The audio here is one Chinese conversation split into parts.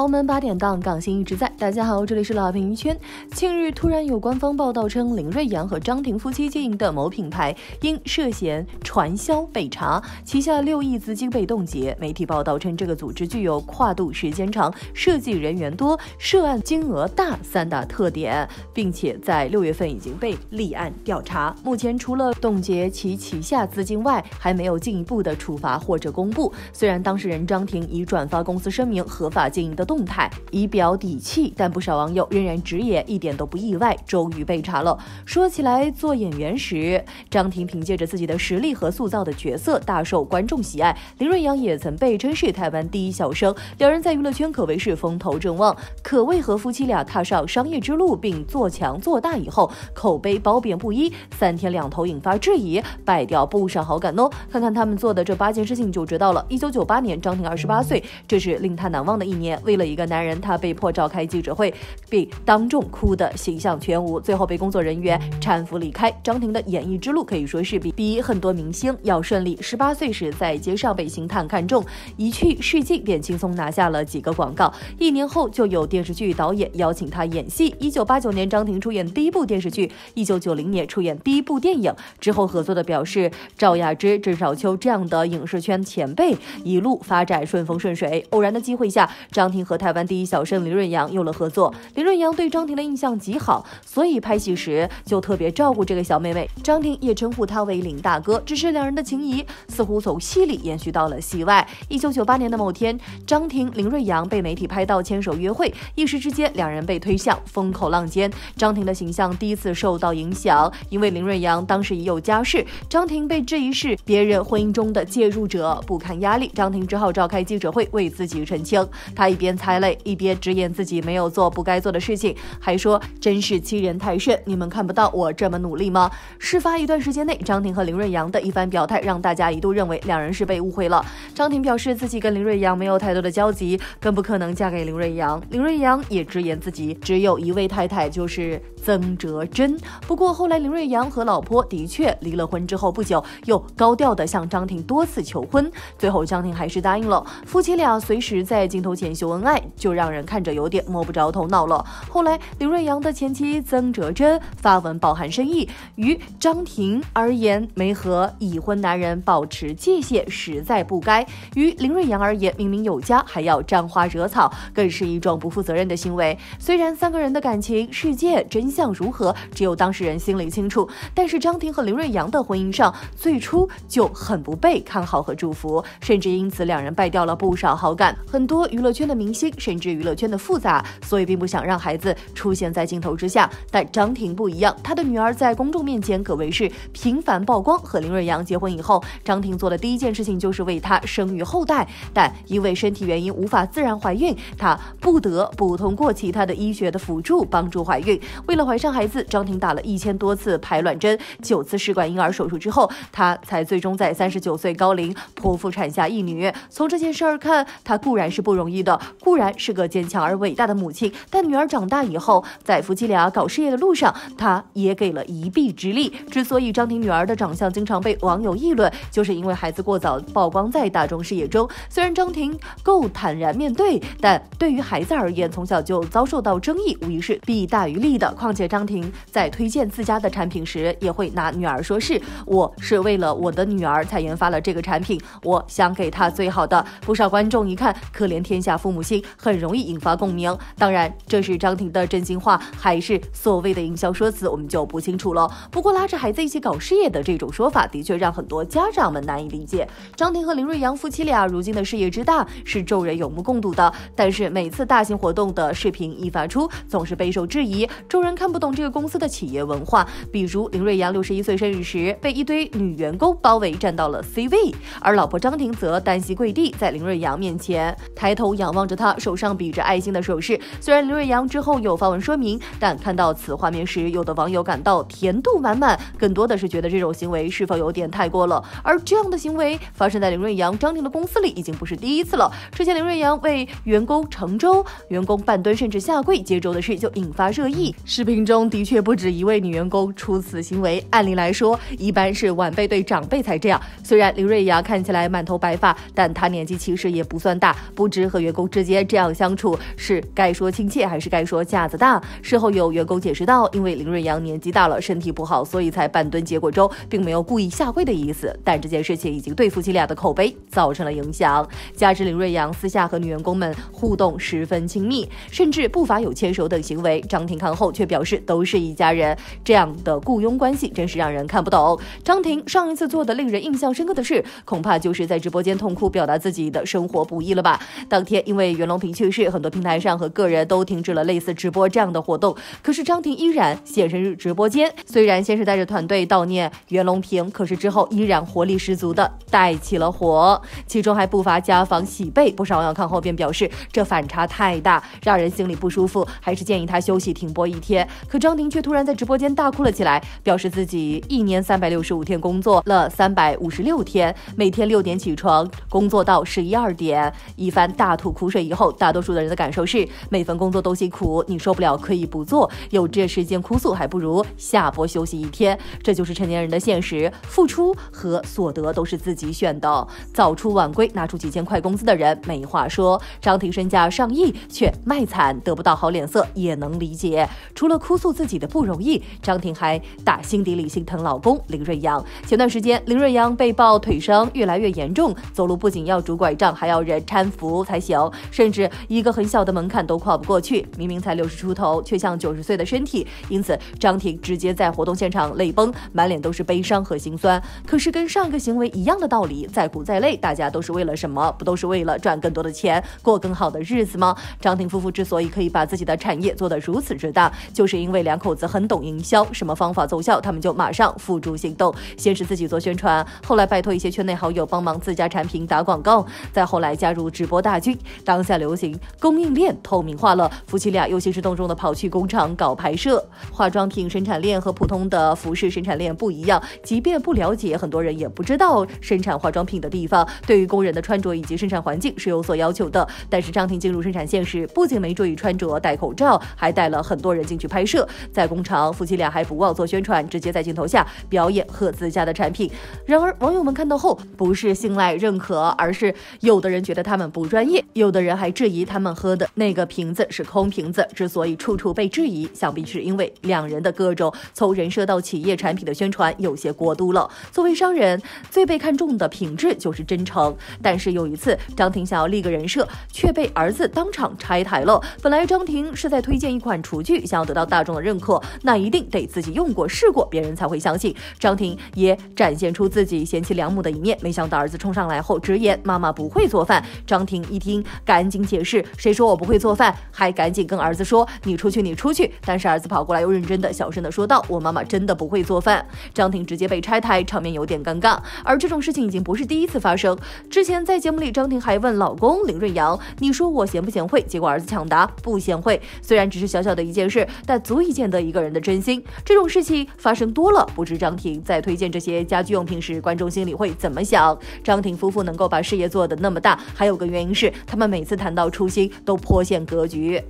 豪门八点档，港星一直在。大家好，这里是老评一圈。近日突然有官方报道称，林瑞阳和张庭夫妻经营的某品牌因涉嫌传销被查，旗下六亿资金被冻结。媒体报道称，这个组织具有跨度时间长、涉及人员多、涉案金额大三大特点，并且在六月份已经被立案调查。目前除了冻结其旗下资金外，还没有进一步的处罚或者公布。虽然当事人张庭已转发公司声明，合法经营的。动态以表底气，但不少网友仍然直言一点都不意外，终于被查了。说起来，做演员时，张庭凭借着自己的实力和塑造的角色大受观众喜爱，林瑞阳也曾被称是台湾第一小生，两人在娱乐圈可谓是风头正旺。可为何夫妻俩踏上商业之路并做强做大以后，口碑褒贬不一，三天两头引发质疑，败掉不少好感哦？看看他们做的这八件事情就知道了。一九九八年，张庭二十八岁，这是令他难忘的一年。为了一个男人，他被迫召开记者会，并当众哭得形象全无，最后被工作人员搀扶离开。张庭的演艺之路可以说是比比很多明星要顺利。十八岁时在街上被星探看中，一去试镜便轻松拿下了几个广告。一年后就有电视剧导演邀请他演戏。一九八九年，张庭出演第一部电视剧；一九九零年出演第一部电影。之后合作的表示赵雅芝、郑少秋这样的影视圈前辈，一路发展顺风顺水。偶然的机会下，张庭。和台湾第一小生林瑞阳有了合作，林瑞阳对张婷的印象极好，所以拍戏时就特别照顾这个小妹妹。张婷也称呼他为林大哥。只是两人的情谊似乎从戏里延续到了戏外。一九九八年的某天，张婷、林瑞阳被媒体拍到牵手约会，一时之间两人被推向风口浪尖。张婷的形象第一次受到影响，因为林瑞阳当时已有家室，张婷被质疑是别人婚姻中的介入者不堪压力，张婷只好召开记者会为自己澄清，她一边。踩雷，一边直言自己没有做不该做的事情，还说真是欺人太甚。你们看不到我这么努力吗？事发一段时间内，张庭和林瑞阳的一番表态，让大家一度认为两人是被误会了。张庭表示自己跟林瑞阳没有太多的交集，更不可能嫁给林瑞阳。林瑞阳也直言自己只有一位太太，就是曾哲珍。不过后来，林瑞阳和老婆的确离了婚之后不久，又高调的向张庭多次求婚，最后张庭还是答应了。夫妻俩随时在镜头前秀恩。爱就让人看着有点摸不着头脑了。后来，林瑞阳的前妻曾哲珍发文饱含深意，于张婷而言，没和已婚男人保持界限实在不该；于林瑞阳而言，明明有家还要沾花惹草，更是一种不负责任的行为。虽然三个人的感情世界真相如何，只有当事人心里清楚，但是张婷和林瑞阳的婚姻上最初就很不被看好和祝福，甚至因此两人败掉了不少好感。很多娱乐圈的名。星甚至娱乐圈的复杂，所以并不想让孩子出现在镜头之下。但张庭不一样，她的女儿在公众面前可谓是频繁曝光。和林瑞阳结婚以后，张庭做的第一件事情就是为她生育后代。但因为身体原因无法自然怀孕，她不得不通过其他的医学的辅助帮助怀孕。为了怀上孩子，张庭打了一千多次排卵针，九次试管婴儿手术之后，她才最终在三十九岁高龄剖腹产下一女。从这件事儿看，她固然是不容易的。固然是个坚强而伟大的母亲，但女儿长大以后，在夫妻俩搞事业的路上，她也给了一臂之力。之所以张婷女儿的长相经常被网友议论，就是因为孩子过早曝光在大众视野中。虽然张婷够坦然面对，但对于孩子而言，从小就遭受到争议，无疑是弊大于利的。况且张婷在推荐自家的产品时，也会拿女儿说事：“我是为了我的女儿才研发了这个产品，我想给她最好的。”不少观众一看，可怜天下父母心。很容易引发共鸣，当然，这是张庭的真心话还是所谓的营销说辞，我们就不清楚了。不过，拉着孩子一起搞事业的这种说法，的确让很多家长们难以理解。张庭和林瑞阳夫妻俩如今的事业之大，是众人有目共睹的。但是，每次大型活动的视频一发出，总是备受质疑，众人看不懂这个公司的企业文化。比如，林瑞阳六十一岁生日时，被一堆女员工包围，站到了 C 位，而老婆张庭则单膝跪地，在林瑞阳面前抬头仰望着。他手上比着爱心的手势，虽然刘瑞阳之后有发文说明，但看到此画面时，有的网友感到甜度满满，更多的是觉得这种行为是否有点太过了。而这样的行为发生在林瑞阳、张婷的公司里已经不是第一次了。之前林瑞阳为员工盛粥，员工半蹲甚至下跪接粥的事就引发热议。视频中的确不止一位女员工出此行为，按理来说，一般是晚辈对长辈才这样。虽然林瑞阳看起来满头白发，但他年纪其实也不算大，不知和员工之。直接这样相处是该说亲切还是该说架子大？事后有员工解释道，因为林瑞阳年纪大了，身体不好，所以才半蹲，结果中并没有故意下跪的意思。但这件事情已经对夫妻俩的口碑造成了影响，加之林瑞阳私下和女员工们互动十分亲密，甚至不乏有牵手等行为。张婷看后却表示都是一家人，这样的雇佣关系真是让人看不懂。张婷上一次做的令人印象深刻的事，恐怕就是在直播间痛哭，表达自己的生活不易了吧？当天因为。袁隆平去世，很多平台上和个人都停止了类似直播这样的活动。可是张婷依然现身直播间，虽然先是带着团队悼念袁隆平，可是之后依然活力十足的带起了火，其中还不乏家访喜被。不少网友看后便表示，这反差太大，让人心里不舒服，还是建议他休息停播一天。可张婷却突然在直播间大哭了起来，表示自己一年三百六十五天工作了三百五十六天，每天六点起床工作到十一二点，一番大吐苦水。以后大多数的人的感受是，每份工作都辛苦，你受不了可以不做，有这时间哭诉，还不如下播休息一天。这就是成年人的现实，付出和所得都是自己选的。早出晚归，拿出几千块工资的人没话说。张婷身价上亿，却卖惨得不到好脸色，也能理解。除了哭诉自己的不容易，张婷还打心底里心疼老公林瑞阳。前段时间，林瑞阳被曝腿伤越来越严重，走路不仅要拄拐杖，还要人搀扶才行。甚至一个很小的门槛都跨不过去，明明才六十出头，却像九十岁的身体。因此，张婷直接在活动现场泪崩，满脸都是悲伤和心酸。可是，跟上个行为一样的道理，再苦再累，大家都是为了什么？不都是为了赚更多的钱，过更好的日子吗？张婷夫妇之所以可以把自己的产业做得如此之大，就是因为两口子很懂营销，什么方法奏效，他们就马上付诸行动。先是自己做宣传，后来拜托一些圈内好友帮忙自家产品打广告，再后来加入直播大军，当当下流行供应链透明化了，夫妻俩又兴师动众的跑去工厂搞拍摄。化妆品生产链和普通的服饰生产链不一样，即便不了解，很多人也不知道生产化妆品的地方。对于工人的穿着以及生产环境是有所要求的。但是张婷进入生产线时，不仅没注意穿着戴口罩，还带了很多人进去拍摄。在工厂，夫妻俩还不忘做宣传，直接在镜头下表演和自家的产品。然而网友们看到后，不是信赖认可，而是有的人觉得他们不专业，有的人。人还质疑他们喝的那个瓶子是空瓶子。之所以处处被质疑，想必是因为两人的各种从人设到企业产品的宣传有些过度了。作为商人，最被看重的品质就是真诚。但是有一次，张婷想要立个人设，却被儿子当场拆台了。本来张婷是在推荐一款厨具，想要得到大众的认可，那一定得自己用过试过，别人才会相信。张婷也展现出自己贤妻良母的一面，没想到儿子冲上来后直言：“妈妈不会做饭。”张婷一听，改。赶紧解释，谁说我不会做饭？还赶紧跟儿子说，你出去，你出去。但是儿子跑过来又认真的小声的说道，我妈妈真的不会做饭。张婷直接被拆台，场面有点尴尬。而这种事情已经不是第一次发生。之前在节目里，张婷还问老公林瑞阳，你说我贤不贤惠？结果儿子抢答不贤惠。虽然只是小小的一件事，但足以见得一个人的真心。这种事情发生多了，不知张婷在推荐这些家居用品时，观众心里会怎么想？张婷夫妇能够把事业做得那么大，还有个原因是他们每。次谈到初心，都颇显格局。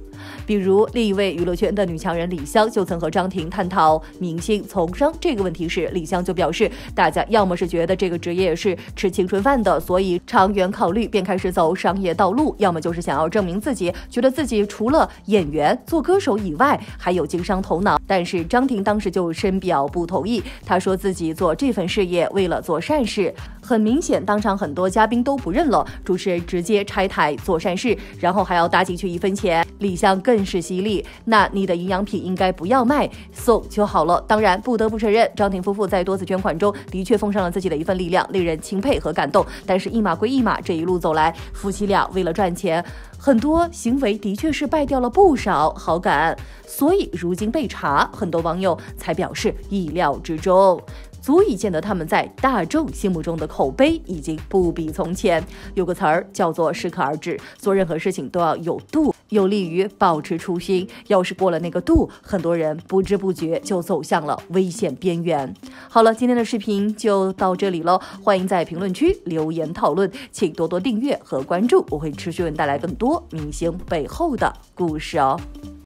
比如，另一位娱乐圈的女强人李湘就曾和张庭探讨明星从商这个问题时，李湘就表示，大家要么是觉得这个职业是吃青春饭的，所以长远考虑便开始走商业道路；要么就是想要证明自己，觉得自己除了演员、做歌手以外，还有经商头脑。但是张庭当时就深表不同意，她说自己做这份事业为了做善事。很明显，当场很多嘉宾都不认了，主持人直接拆台做善事，然后还要搭进去一分钱。李湘。更是犀利，那你的营养品应该不要卖送就好了。当然，不得不承认，张婷夫妇在多次捐款中的确奉上了自己的一份力量，令人钦佩和感动。但是，一码归一码，这一路走来，夫妻俩为了赚钱，很多行为的确是败掉了不少好感，所以如今被查，很多网友才表示意料之中，足以见得他们在大众心目中的口碑已经不比从前。有个词儿叫做适可而止，做任何事情都要有度。有利于保持初心。要是过了那个度，很多人不知不觉就走向了危险边缘。好了，今天的视频就到这里了，欢迎在评论区留言讨论，请多多订阅和关注，我会持续为带来更多明星背后的故事哦。